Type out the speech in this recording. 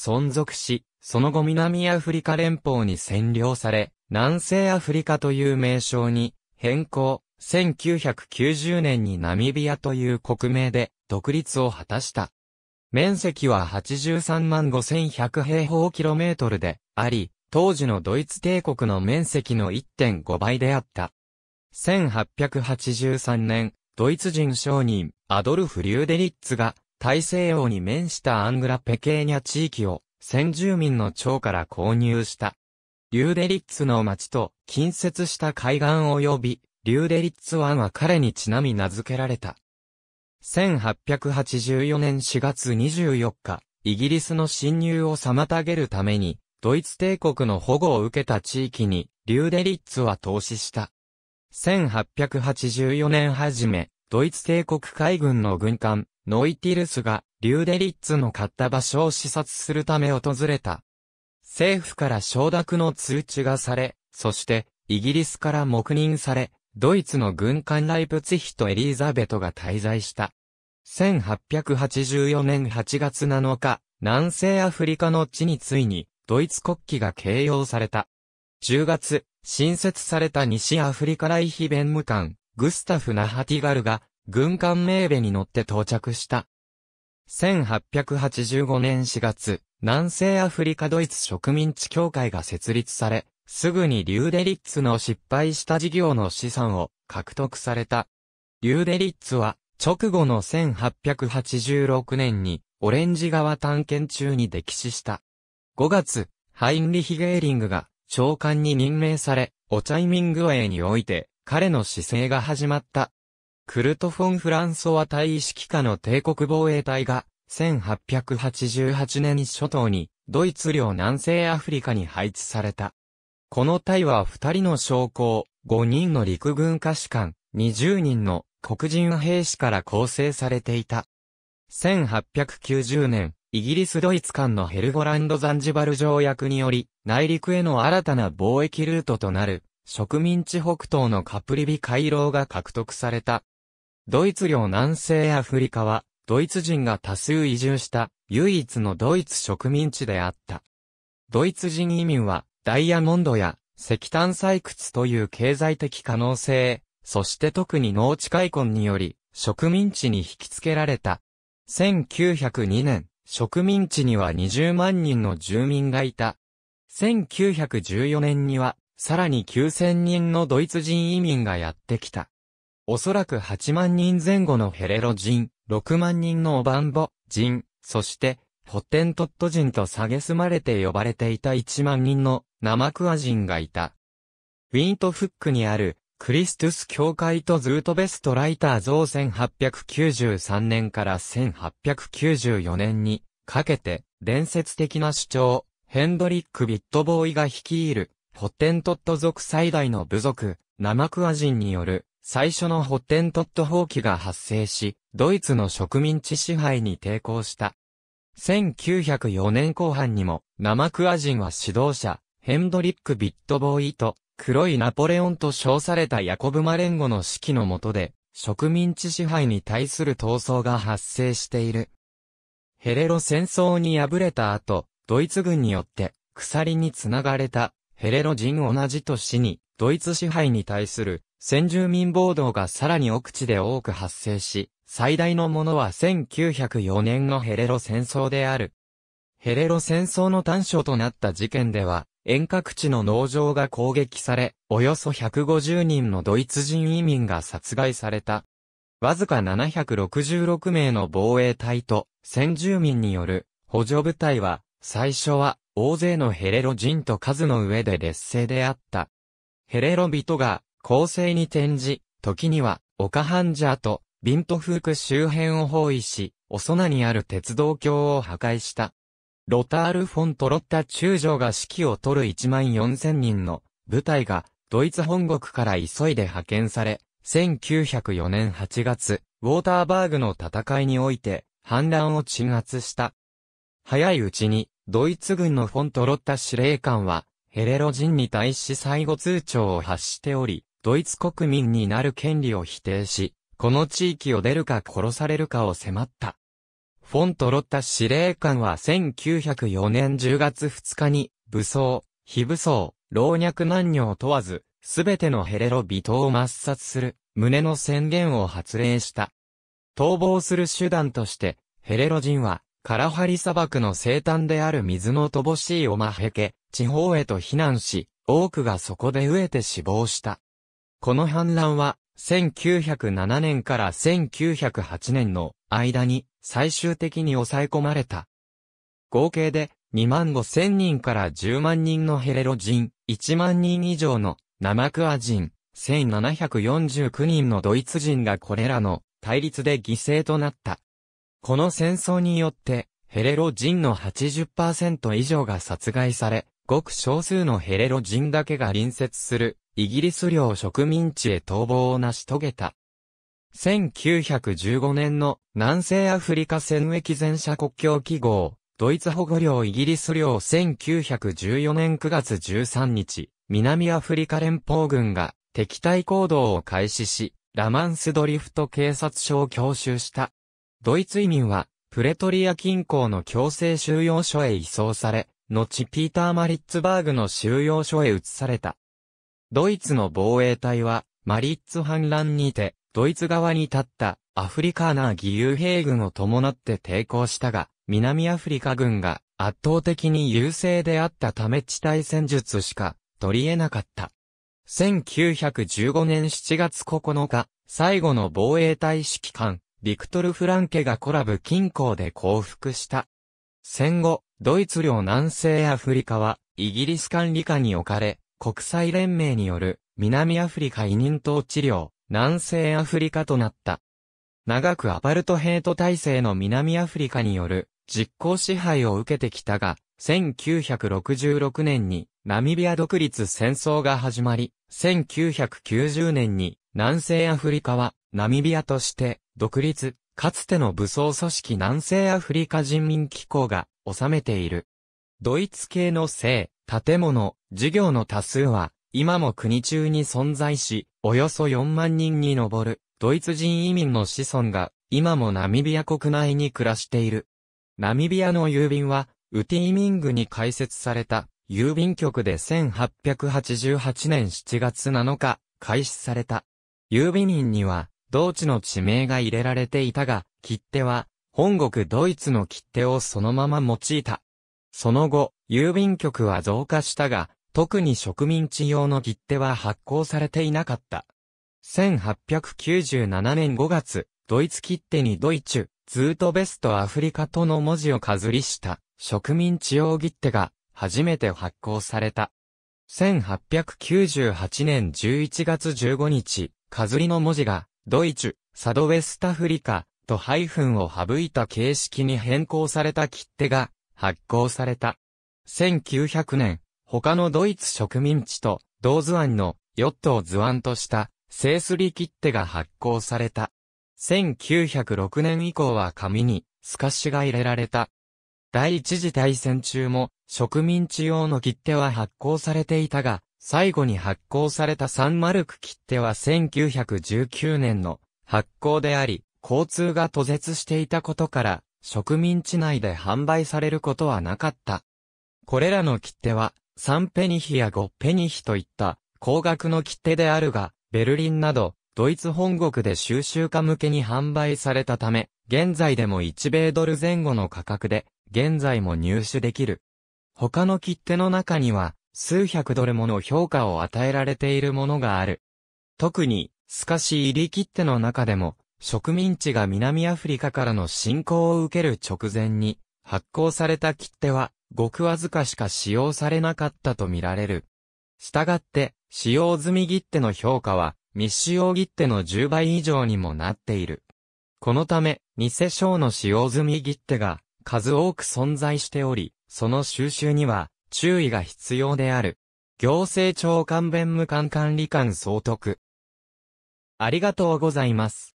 存続し、その後南アフリカ連邦に占領され、南西アフリカという名称に変更、1990年にナミビアという国名で独立を果たした。面積は83万5100平方キロメートルであり、当時のドイツ帝国の面積の1.5倍であった。1883年、ドイツ人商人、アドルフ・リューデリッツが、大西洋に面したアングラペケーニャ地域を先住民の町から購入した。リューデリッツの町と近接した海岸及び、リューデリッツ湾は彼にちなみ名付けられた。1884年4月24日、イギリスの侵入を妨げるために、ドイツ帝国の保護を受けた地域に、リューデリッツは投資した。1884年はじめ、ドイツ帝国海軍の軍艦、ノイティルスがリューデリッツの買った場所を視察するため訪れた。政府から承諾の通知がされ、そしてイギリスから黙認され、ドイツの軍艦ライプツヒとエリーザベトが滞在した。1884年8月7日、南西アフリカの地についに、ドイツ国旗が掲揚された。10月、新設された西アフリカライヒ弁務官、グスタフ・ナハティガルが、軍艦メーベに乗って到着した。1885年4月、南西アフリカドイツ植民地協会が設立され、すぐにリューデリッツの失敗した事業の資産を獲得された。リューデリッツは、直後の1886年に、オレンジ川探検中に溺死した。5月、ハインリヒ・ゲーリングが、長官に任命され、オチャイミングウェイにおいて、彼の姿勢が始まった。クルト・フォン・フランソワ大意識下の帝国防衛隊が、1888年初頭に、ドイツ領南西アフリカに配置された。この隊は2人の将校、5人の陸軍下士官、20人の黒人兵士から構成されていた。1890年、イギリスドイツ間のヘルゴランド・ザンジバル条約により、内陸への新たな貿易ルートとなる、植民地北東のカプリビ回廊が獲得された。ドイツ領南西アフリカは、ドイツ人が多数移住した唯一のドイツ植民地であった。ドイツ人移民は、ダイヤモンドや石炭採掘という経済的可能性、そして特に農地開墾により、植民地に引き付けられた。1902年、植民地には20万人の住民がいた。1914年には、さらに9000人のドイツ人移民がやってきた。おそらく8万人前後のヘレロ人、6万人のオバンボ人、そして、ホッテントット人と蔑まれて呼ばれていた1万人のナマクア人がいた。ウィントフックにあるクリストゥス教会とズートベストライター像1893年から1894年にかけて伝説的な主張、ヘンドリック・ビットボーイが率いる、ホッテントット族最大の部族、ナマクア人による最初のホッテントット放棄が発生し、ドイツの植民地支配に抵抗した。1904年後半にも、ナマクア人は指導者、ヘンドリック・ビットボーイと、黒いナポレオンと称されたヤコブ・マレンゴの指揮の下で、植民地支配に対する闘争が発生している。ヘレロ戦争に敗れた後、ドイツ軍によって、鎖につながれた、ヘレロ人同じ年に、ドイツ支配に対する、先住民暴動がさらに奥地で多く発生し、最大のものは1904年のヘレロ戦争である。ヘレロ戦争の端緒となった事件では、遠隔地の農場が攻撃され、およそ150人のドイツ人移民が殺害された。わずか766名の防衛隊と先住民による補助部隊は、最初は大勢のヘレロ人と数の上で劣勢であった。ヘレロ人が攻勢に転じ、時には、岡半者と、ビントフーク周辺を包囲し、おそなにある鉄道橋を破壊した。ロタール・フォン・トロッタ中将が指揮を取る1万4000人の部隊がドイツ本国から急いで派遣され、1904年8月、ウォーターバーグの戦いにおいて反乱を鎮圧した。早いうちに、ドイツ軍のフォン・トロッタ司令官は、ヘレロ人に対し最後通帳を発しており、ドイツ国民になる権利を否定し、この地域を出るか殺されるかを迫った。フォントロッタ司令官は1904年10月2日に、武装、非武装、老若男女を問わず、すべてのヘレロ人を抹殺する、旨の宣言を発令した。逃亡する手段として、ヘレロ人は、カラハリ砂漠の生誕である水の乏しいオマヘケ、地方へと避難し、多くがそこで飢えて死亡した。この反乱は、1907年から1908年の間に最終的に抑え込まれた。合計で2万5千人から10万人のヘレロ人、1万人以上のナマクア人、1749人のドイツ人がこれらの対立で犠牲となった。この戦争によってヘレロ人の80%以上が殺害され、ごく少数のヘレロ人だけが隣接するイギリス領植民地へ逃亡を成し遂げた。1915年の南西アフリカ戦役全社国境記号、ドイツ保護領イギリス領1914年9月13日、南アフリカ連邦軍が敵対行動を開始し、ラマンスドリフト警察署を強襲した。ドイツ移民は、プレトリア近郊の強制収容所へ移送され、後ピーター・マリッツバーグの収容所へ移された。ドイツの防衛隊は、マリッツ反乱にて、ドイツ側に立ったアフリカーナー義勇兵軍を伴って抵抗したが、南アフリカ軍が圧倒的に優勢であったため地対戦術しか取り得なかった。1915年7月9日、最後の防衛隊指揮官、ビクトル・フランケがコラブ近郊で降伏した。戦後、ドイツ領南西アフリカは、イギリス管理下に置かれ、国際連盟による、南アフリカ委任統治領、南西アフリカとなった。長くアパルトヘイト体制の南アフリカによる、実効支配を受けてきたが、1966年にナミビア独立戦争が始まり、1990年に南西アフリカはナミビアとして独立、かつての武装組織南西アフリカ人民機構が収めている。ドイツ系の性、建物、事業の多数は、今も国中に存在し、およそ4万人に上る、ドイツ人移民の子孫が、今もナミビア国内に暮らしている。ナミビアの郵便は、ウティーミングに開設された、郵便局で1888年7月7日、開始された。郵便員には、同地の地名が入れられていたが、切手は、本国ドイツの切手をそのまま用いた。その後、郵便局は増加したが、特に植民地用の切手は発行されていなかった。1897年5月、ドイツ切手にドイチュ、ズートベストアフリカとの文字をかずりした植民地用切手が初めて発行された。1898年11月15日、かずりの文字が、ドイチュ、サドウェスタフリカ、とハイフンを省いた形式に変更された切手が発行された。1900年、他のドイツ植民地と同図案のヨットを図案としたースリ切手が発行された。1906年以降は紙に透かしが入れられた。第一次大戦中も植民地用の切手は発行されていたが、最後に発行されたサンマルク切手は1919年の発行であり、交通が途絶していたことから、植民地内で販売されることはなかった。これらの切手は、3ペニヒや5ペニヒといった、高額の切手であるが、ベルリンなど、ドイツ本国で収集家向けに販売されたため、現在でも1米ドル前後の価格で、現在も入手できる。他の切手の中には、数百ドルもの評価を与えられているものがある。特に、スかし入り切手の中でも、植民地が南アフリカからの侵攻を受ける直前に、発行された切手は、ごくわずかしか使用されなかったとみられる。したがって、使用済み切手の評価は、未使用切手の10倍以上にもなっている。このため、偽賞の使用済み切手が、数多く存在しており、その収集には、注意が必要である。行政長官弁務官管理官総督。ありがとうございます。